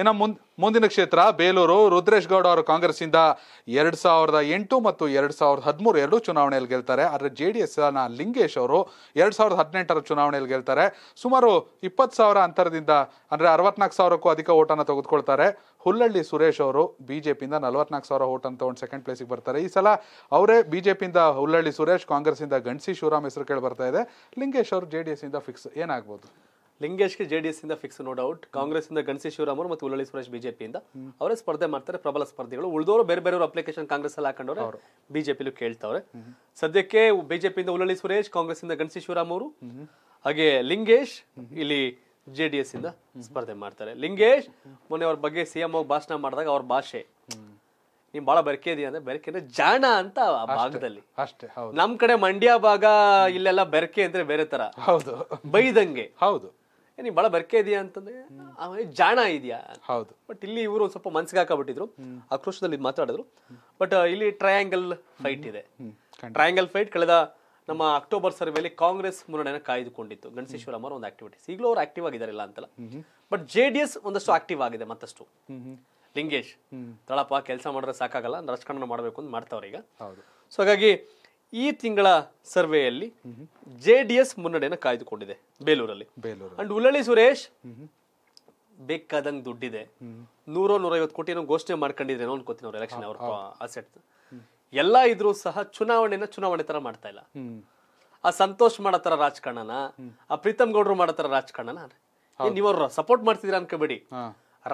ಇನ್ನು ಮುಂದ್ ಮುಂದಿನ ಕ್ಷೇತ್ರ ಬೇಲೂರು ರುದ್ರೇಶ್ ಗೌಡ ಅವರು ಕಾಂಗ್ರೆಸ್ಸಿಂದ ಎರಡು ಸಾವಿರದ ಎಂಟು ಮತ್ತು ಎರಡು ಸಾವಿರದ ಹದಿಮೂರು ಎರಡು ಚುನಾವಣೆಯಲ್ಲಿ ಗೆಲ್ತಾರೆ ಆದರೆ ಜೆ ಡಿ ಎಸ್ನ ಲಿಂಗೇಶ್ ಅವರು ಎರಡು ಸಾವಿರದ ಹದಿನೆಂಟರ ಚುನಾವಣೆಯಲ್ಲಿ ಗೆಲ್ತಾರೆ ಸುಮಾರು ಇಪ್ಪತ್ತು ಸಾವಿರ ಅಂತರದಿಂದ ಅಂದರೆ ಅರವತ್ನಾಲ್ಕು ಸಾವಿರಕ್ಕೂ ಅಧಿಕ ಓಟನ್ನು ತೆಗೆದುಕೊಳ್ತಾರೆ ಹುಲ್ಲಳ್ಳಿ ಸುರೇಶ್ ಅವರು ಬಿ ಜೆ ಪಿಯಿಂದ ನಲವತ್ನಾಲ್ಕು ಸಾವಿರ ಓಟನ್ನು ತೊಗೊಂಡು ಸೆಕೆಂಡ್ ಪ್ಲೇಸಿಗೆ ಬರ್ತಾರೆ ಈ ಸಲ ಅವರೇ ಬಿ ಜೆ ಪಿಯಿಂದ ಹುಲ್ಲಳ್ಳಿ ಸುರೇಶ್ ಕಾಂಗ್ರೆಸ್ಸಿಂದ ಗಣಸಿ ಶಿವರಾಮ್ ಹೆಸರು ಕೇಳಿ ಬರ್ತಾ ಇದೆ ಲಿಂಗೇಶ್ ಅವರು ಜೆ ಡಿ ಎಸ್ಸಿಂದ ಫಿಕ್ಸ್ ಏನಾಗ್ಬೋದು ಲಿಂಗೇಶ್ಗೆ ಜೆ ಡಿ ಇಂದ ಫಿಕ್ಸ್ ನೋ ಡೌಟ್ ಕಾಂಗ್ರೆಸ್ ಇಂದ ಗಣಸಿ ಶಿವರಾಮರು ಮತ್ತು ಉಳ್ಳಿ ಸುರೇಶ್ ಬಿಜೆಪಿಯಿಂದ ಅವರೇ ಸ್ಪರ್ಧೆ ಮಾಡ್ತಾರೆ ಪ್ರಬಲ ಸ್ಪರ್ಧಿಗಳು ಉಳಿದವರು ಬೇರೆ ಬೇರೆಯವರು ಅಪ್ಲಿಕೇಶನ್ ಕಾಂಗ್ರೆಸ್ ಅಲ್ಲಿ ಹಾಕೊಂಡವ್ರೆ ಬಿಜೆಪಿಲೂ ಕೇಳ್ತಾವ್ರೆ ಸದ್ಯಕ್ಕೆ ಬಿಜೆಪಿಯಿಂದ ಉಳ್ಳಿ ಸುರೇಶ್ ಕಾಂಗ್ರೆಸ್ ಇಂದ ಗಣಸಿ ಶಿವರಾಮ್ ಅವರು ಹಾಗೆ ಲಿಂಗೇಶ್ ಇಲ್ಲಿ ಜೆ ಡಿ ಎಸ್ ಇಂದ ಸ್ಪರ್ಧೆ ಮಾಡ್ತಾರೆ ಲಿಂಗೇಶ್ ಮೊನ್ನೆ ಅವ್ರ ಬಗ್ಗೆ ಸಿಎಂ ಹೋಗಿ ಭಾಷಣ ಮಾಡಿದಾಗ ಅವ್ರ ಭಾಷೆ ನೀನ್ ಬಹಳ ಬೆರಕೆ ಇದೆಯಾ ಅಂದ್ರೆ ಬೆರಕೆ ಜಾಣ ಅಂತ ಆ ಭಾಗದಲ್ಲಿ ಅಷ್ಟೇ ನಮ್ ಕಡೆ ಮಂಡ್ಯ ಭಾಗ ಇಲ್ಲೆಲ್ಲ ಬೆರಕೆ ಅಂದ್ರೆ ಬೇರೆ ತರ ಹೌದು ಬೈದಂಗೆ ಹೌದು ನೀವು ಬಹಳ ಬರ್ಕೆ ಇದೆಯಾ ಅಂತಂದ್ರೆ ಅವನಿಗೆ ಜಾಣ ಇದೆಯಾ ಹೌದು ಬಟ್ ಇಲ್ಲಿ ಇವರು ಸ್ವಲ್ಪ ಮನ್ಸಿಗೆ ಹಾಕಬಿಟ್ಟಿದ್ರು ಆಕ್ರೋಶದಲ್ಲಿ ಮಾತಾಡಿದ್ರು ಬಟ್ ಇಲ್ಲಿ ಟ್ರಯಾಂಗಲ್ ಫೈಟ್ ಇದೆ ಟ್ರಯಾಂಗಲ್ ಫೈಟ್ ಕಳೆದ ನಮ್ಮ ಅಕ್ಟೋಬರ್ ಸರ್ವೆಯಲ್ಲಿ ಕಾಂಗ್ರೆಸ್ ಮುನ್ನಡೆಯನ್ನು ಕಾಯ್ದುಕೊಂಡಿತ್ತು ಗಣೇಶ್ವರ ಅಮರ್ ಒಂದು ಆಕ್ಟಿವಿಟೀಸ್ ಈಗಲೂ ಅವ್ರು ಆಕ್ಟಿವ್ ಆಗಿದ್ದಾರೆ ಇಲ್ಲ ಅಂತಲ್ಲ ಬಟ್ ಜೆ ಡಿ ಎಸ್ ಒಂದಷ್ಟು ಆಕ್ಟಿವ್ ಆಗಿದೆ ಮತ್ತಷ್ಟು ಲಿಂಗೇಶ್ ತಳಪ್ಪ ಕೆಲಸ ಮಾಡಿದ್ರೆ ಸಾಕಾಗಲ್ಲ ರಾಜಕಾರಣ ಮಾಡಬೇಕು ಅಂತ ಮಾಡ್ತಾವ್ರೀಗ ಸೊ ಹಾಗಾಗಿ ಈ ತಿಂಗಳ ಸರ್ವೆಯಲ್ಲಿ ಜೆ ಡಿ ಎಸ್ ಮುನ್ನಡೆಯನ್ನು ಕಾಯ್ದುಕೊಂಡಿದೆ ಬೇಲೂರಲ್ಲಿ ಬೇಲೂರು ಅಂಡ್ ಉಳಳಿ ಸುರೇಶ್ ಬೇಕಾದಂಗೆ ದುಡ್ಡಿದೆ ನೂರ ನೂರೈವತ್ತು ಕೋಟಿ ಏನೋ ಘೋಷಣೆ ಮಾಡ್ಕೊಂಡಿದ್ದೇನೋ ಅನ್ಕೋತೀನಿ ಅವ್ರು ಎಲೆಕ್ಷನ್ ಅವ್ರ ಅಸೆಟ್ ಎಲ್ಲ ಇದ್ರು ಸಹ ಚುನಾವಣೆನ ಚುನಾವಣೆ ತರ ಮಾಡ್ತಾ ಇಲ್ಲ ಆ ಸಂತೋಷ್ ಮಾಡೋ ತರ ರಾಜಕಾರಣನ ಆ ಪ್ರೀತಮ್ ಗೌಡ್ರು ಮಾಡೋ ತರ ರಾಜಕಾರಣನ ನೀವ್ ಸಪೋರ್ಟ್ ಮಾಡ್ತಿದ್ರ ಅನ್ಕೋಬೇಡಿ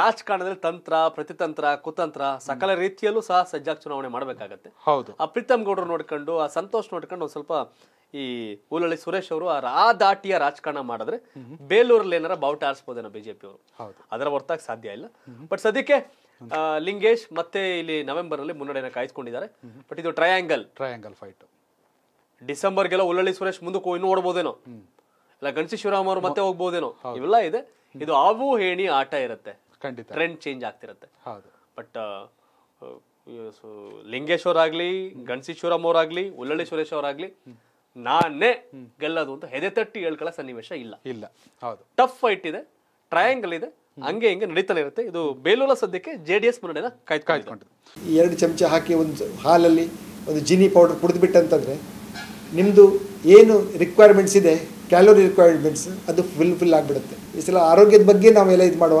ರಾಜಕಾರಣದಲ್ಲಿ ತಂತ್ರ ಪ್ರತಿತಂತ್ರ ಕುತಂತ್ರ ಸಕಲ ರೀತಿಯಲ್ಲೂ ಸಹ ಸಜ್ಜಾಗ್ ಚುನಾವಣೆ ಮಾಡಬೇಕಾಗತ್ತೆ ಹೌದು ಆ ಪ್ರೀತಮ್ ಗೌಡರು ನೋಡ್ಕೊಂಡು ಆ ಸಂತೋಷ್ ನೋಡ್ಕೊಂಡು ಒಂದ್ ಸ್ವಲ್ಪ ಈ ಊಲಳ್ಳಿ ಸುರೇಶ್ ಅವರು ಆ ದಾಟಿಯ ರಾಜಕಾರಣ ಮಾಡಿದ್ರೆ ಬೇಲೂರಲ್ಲಿ ಏನಾರ ಬಾವುಟ ಆರಿಸಬಹುದೇನೋ ಬಿಜೆಪಿ ಅವರು ಅದರ ಹೊರತಾಗಿ ಸಾಧ್ಯ ಇಲ್ಲ ಬಟ್ ಸದ್ಯಕ್ಕೆ ಲಿಂಗೇಶ್ ಮತ್ತೆ ಇಲ್ಲಿ ನವೆಂಬರ್ ಅಲ್ಲಿ ಮುನ್ನಡೆಯನ್ನು ಕಾಯ್ದುಕೊಂಡಿದ್ದಾರೆ ಬಟ್ ಇದು ಟ್ರಯಾಂಗಲ್ ಟ್ರಯಾಂಗಲ್ ಫೈಟ್ ಡಿಸೆಂಬರ್ಗೆಲ್ಲ ಉಳ್ಳಳ್ಳಿ ಸುರೇಶ್ ಮುಂದಕ್ಕೆ ಇನ್ನು ನೋಡ್ಬೋದೇನೋ ಇಲ್ಲ ಗಣೇಶ್ ಶಿವರಾಮ್ ಅವರು ಮತ್ತೆ ಹೋಗ್ಬೋದೇನೋ ಇವೆಲ್ಲ ಇದೆ ಇದು ಆವು ಹೇಣಿ ಆಟ ಇರುತ್ತೆ ಖಂಡಿತ ಟ್ರೆಂಡ್ ಚೇಂಜ್ ಆಗ್ತಿರುತ್ತೆ ಹೌದು ಬಟ್ ಲಿಂಗೇಶ್ವರ ಆಗಲಿ ಗಣಸೀಶ್ವರಮ್ ಅವರಾಗಲಿ ಉಲ್ಲಳ್ಳಿ ಸುರೇಶ್ ಅವರಾಗಲಿ ನಾನೇ ಗೆಲ್ಲೋದು ಅಂತ ಹೆದೆ ತಟ್ಟಿ ಹೇಳ್ಕೊಳ್ಳೋ ಸನ್ನಿವೇಶ ಇಲ್ಲ ಇಲ್ಲ ಹೌದು ಟಫ್ ಫೈಟ್ ಇದೆ ಟ್ರಯಾಂಗಲ್ ಇದೆ ಹಂಗೆ ಹಿಂಗೆ ನಡೀತಾನೆ ಇರುತ್ತೆ ಇದು ಬೇಲೂರ ಸದ್ಯಕ್ಕೆ ಜೆ ಡಿ ಎಸ್ ಮುನ್ನಡೆನ ಕಾಯ್ದು ಎರಡು ಚಮಚ ಹಾಕಿ ಒಂದು ಹಾಲಲ್ಲಿ ಒಂದು ಜಿನಿ ಪೌಡರ್ ಕುಡಿದ್ಬಿಟ್ಟಂತಂದರೆ ನಿಮ್ಮದು ಏನು ರಿಕ್ವೈರ್ಮೆಂಟ್ಸ್ ಇದೆ ಕ್ಯಾಲೋರಿ ರಿಕ್ವೈರ್ಮೆಂಟ್ಸ್ ಅದು ಫುಲ್ ಫಿಲ್ ಆಗಿಬಿಡುತ್ತೆ ಈ ಸಲ ಆರೋಗ್ಯದ ಬಗ್ಗೆ ನಾವೆಲ್ಲ ಇದು ಮಾಡುವ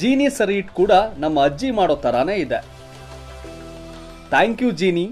ಜೀನಿ ಸರಿ ಇಟ್ ಕೂಡ ನಮ್ಮ ಅಜ್ಜಿ ಮಾಡೋ ಥರಾನೇ ಇದೆ ಥ್ಯಾಂಕ್ ಯು ಜೀನಿ